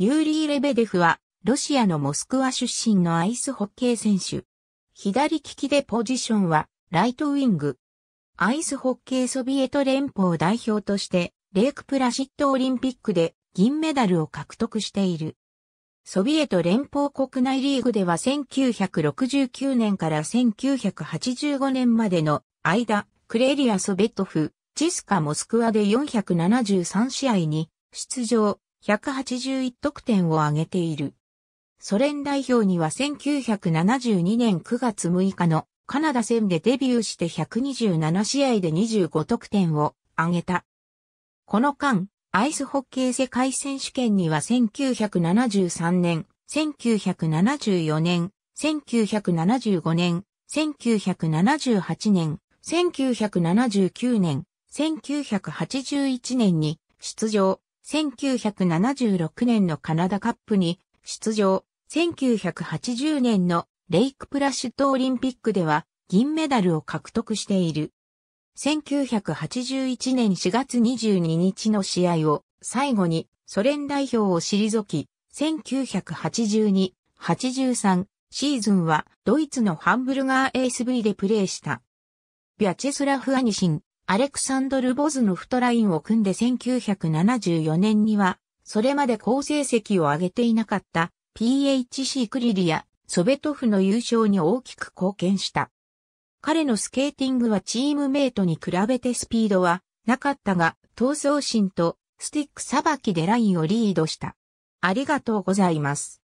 ユーリー・レベデフは、ロシアのモスクワ出身のアイスホッケー選手。左利きでポジションは、ライトウィング。アイスホッケーソビエト連邦代表として、レークプラシットオリンピックで銀メダルを獲得している。ソビエト連邦国内リーグでは1969年から1985年までの間、クレリア・ソベトフ、ジスカ・モスクワで473試合に出場、181得点を挙げている。ソ連代表には1972年9月6日のカナダ戦でデビューして127試合で25得点を挙げた。この間、アイスホッケー世界選手権には1973年、1974年、1975年、1978年、1979年、1981年に出場、1976年のカナダカップに出場、1980年のレイクプラシュトオリンピックでは銀メダルを獲得している。1981年4月22日の試合を最後にソ連代表を退き、1982、83シーズンはドイツのハンブルガー ASV でプレーした。ビャチェスラフ・アニシン、アレクサンドル・ボズノフトラインを組んで1974年には、それまで好成績を上げていなかった PHC クリリやソベトフの優勝に大きく貢献した。彼のスケーティングはチームメイトに比べてスピードはなかったが、闘争心とスティックさばきでラインをリードした。ありがとうございます。